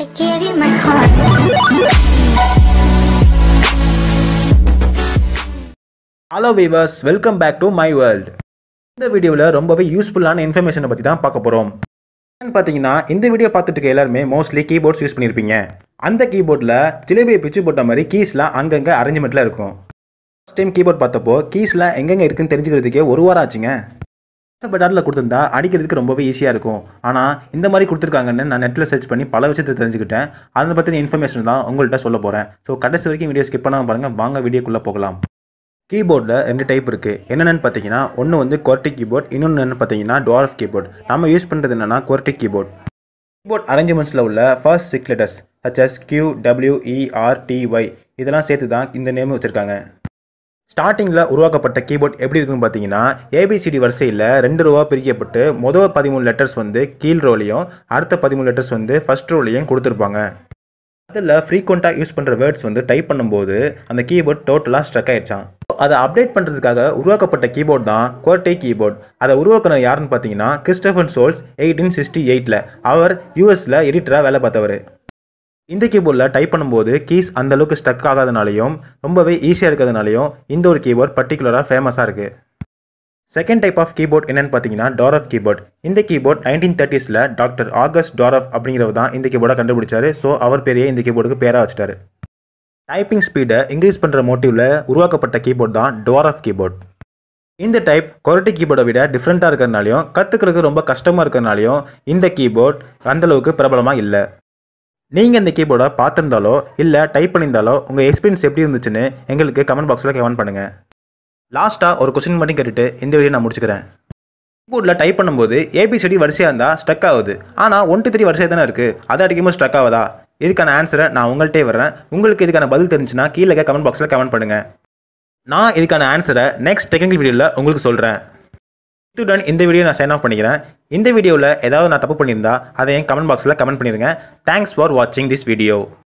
I gave you my heart. Hello viewers welcome back to my world இந்த வீடியோவில் ரொம்பவே யூஸ்ஃபுல்லான இன்ஃபர்மேஷனை பற்றி தான் பார்க்க போகிறோம் என்னென்னு பார்த்தீங்கன்னா இந்த வீடியோ பார்த்துட்டு இருக்க எல்லாருமே மோஸ்ட்லி கீபோர்ட்ஸ் யூஸ் பண்ணியிருப்பீங்க அந்த கீபோர்டில் ஜிலேபியை பிச்சு போட்ட மாதிரி கீஸ்லாம் அங்கங்கே அரேஞ்ச்மெண்ட்டில் இருக்கும் ஃபஸ்ட் டைம் கீபோர்ட் பார்த்தப்போ கீஸ்லாம் எங்கெங்கே இருக்குன்னு தெரிஞ்சுக்கிறதுக்கே ஒரு வாரம் ஆச்சுங்க பட்டாரில் கொடுத்துருந்தா அடிக்கிறதுக்கு ரொம்பவே ஈஸியாக இருக்கும் ஆனால் இந்த மாதிரி கொடுத்துருக்காங்கன்னு நான் நெட்டில் சர்ச் பண்ணி பல விஷயத்தை தெரிஞ்சுக்கிட்டேன் அதை பற்றின இன்ஃபர்மேஷன் தான் உங்கள்கிட்ட சொல்ல போகிறேன் ஸோ கடைசி வரைக்கும் வீடியோ ஸ்கிப் பண்ணாமல் பாருங்கள் வாங்க வீடியோக்குள்ளே போகலாம் கீபோர்டில் ரெண்டு டைப் இருக்குது என்னென்னு பார்த்தீங்கன்னா ஒன்று வந்து குவார்ட்டி கீபோர்ட் இன்னொன்று பார்த்தீங்கன்னா டோர்ஃப் கீபோர்ட் நம்ம யூஸ் பண்ணுறது என்னென்னா குவார்ட்டி கீபோர்ட் கீபோர்ட் அரேஞ்ச்மெண்ட்ஸில் உள்ள first six letters Q W E R T Y இதெல்லாம் சேர்த்து தான் இந்த நேம் வச்சுருக்காங்க ஸ்டார்டிங்கில் உருவாக்கப்பட்ட கீபோர்ட் எப்படி இருக்குன்னு பார்த்தீங்கன்னா ஏபிசிடி வரிசையில் ரெண்டு ரூபா பிரிக்கப்பட்டு மொதல் பதிமூணு லெட்டர்ஸ் வந்து கீழ் ரோலையும் அடுத்த பதிமூணு லெட்டர்ஸ் வந்து ஃபஸ்ட் ரோலையும் கொடுத்துருப்பாங்க அதில் ஃப்ரீக்வெண்ட்டாக யூஸ் பண்ணுற வேர்ட்ஸ் வந்து டைப் பண்ணும்போது அந்த கீபோர்ட் டோட்டலாக ஸ்ட்ரக் ஆயிடுச்சான் அதை அப்டேட் பண்ணுறதுக்காக உருவாக்கப்பட்ட கீபோர்ட் தான் கோர்டே கீபோர்ட் அதை உருவாக்குனர் யாருன்னு பார்த்தீங்கன்னா கிறிஸ்டபன் சோல்ஸ் எயிட்டீன் சிக்ஸ்டி எயிட்டில் அவர் யூஎஸில் எடிட்டராக வேலை பார்த்தவர் இந்த கீபோர்டில் டைப் பண்ணும்போது கீஸ் அந்தளவுக்கு ஸ்டக் ஆகாதனாலையும் ரொம்பவே ஈஸியாக இருக்கிறதுனாலையும் இந்த ஒரு கீபோர்ட் பர்டிகுலராக ஃபேமஸாக இருக்குது செகண்ட் டைப் ஆஃப் கீபோர்ட் என்னென்னு பார்த்தீங்கன்னா ஆஃப் கீபோர்ட் இந்த கீபோர்ட் நைன்டீன் தேர்ட்டிஸில் டாக்டர் ஆகஸ்ட் ஆஃப் அப்படிங்கிறவர் தான் இந்த கீபோர்டை கண்டுபிடிச்சார் ஸோ அவர் பேரையே இந்த கீபோர்டுக்கு பேராக வச்சிட்டாரு டைப்பிங் ஸ்பீடை இன்க்ரீஸ் பண்ணுற மோட்டிவில் உருவாக்கப்பட்ட கீபோர்ட் தான் ஆஃப் கீபோர்ட் இந்த டைப் குவாலிட்டி கீபோர்டை விட டிஃப்ரெண்ட்டாக இருக்கிறதுனாலையும் கற்றுக்கிறதுக்கு ரொம்ப கஷ்டமாக இருக்கிறதுனாலையும் இந்த கீபோர்ட் அந்தளவுக்கு பிரபலமாக இல்லை நீங்கள் இந்த கீபோர்டை பார்த்துருந்தாலோ இல்லை டைப் பண்ணியிருந்தாலோ உங்கள் எக்ஸ்பீரியன்ஸ் எப்படி இருந்துச்சுன்னு எங்களுக்கு கமெண்ட் பாக்ஸில் கமெண்ட் பண்ணுங்கள் லாஸ்ட்டாக ஒரு கொஸ்டின் மட்டும் கேட்டுட்டு இந்த வீடியோ நான் முடிச்சுக்கிறேன் கீபோர்டில் டைப் பண்ணும்போது ஏபிசிடி வரிசையாக இருந்தால் ஸ்ட்ரக் ஆகுது ஆனால் ஒன் டூ த்ரீ வரிசையாக தானே இருக்குது அதை அடிக்கும்போது ஸ்ட்ரக் ஆகுதா இதுக்கான ஆன்சரை நான் உங்கள்கிட்டே வர்றேன் உங்களுக்கு இதுக்கான பதில் தெரிஞ்சுன்னா கீழே கமெண்ட் பாக்ஸில் கமெண்ட் பண்ணுங்கள் நான் இதுக்கான ஆன்சரை நெக்ஸ்ட் டெக்னிக்கல் வீடியோவில் உங்களுக்கு சொல்கிறேன் இத்துடன் இந்த வீடியோ நான் சைன் ஆஃப் பண்ணிக்கிறேன் இந்த வீடியோவில் ஏதாவது நான் தப்பு பண்ணியிருந்தா அதை என் கமெண்ட் பாக்ஸில் கமெண்ட் பண்ணிடுங்க தேங்க்ஸ் ஃபார் வாட்சிங் திஸ் வீடியோ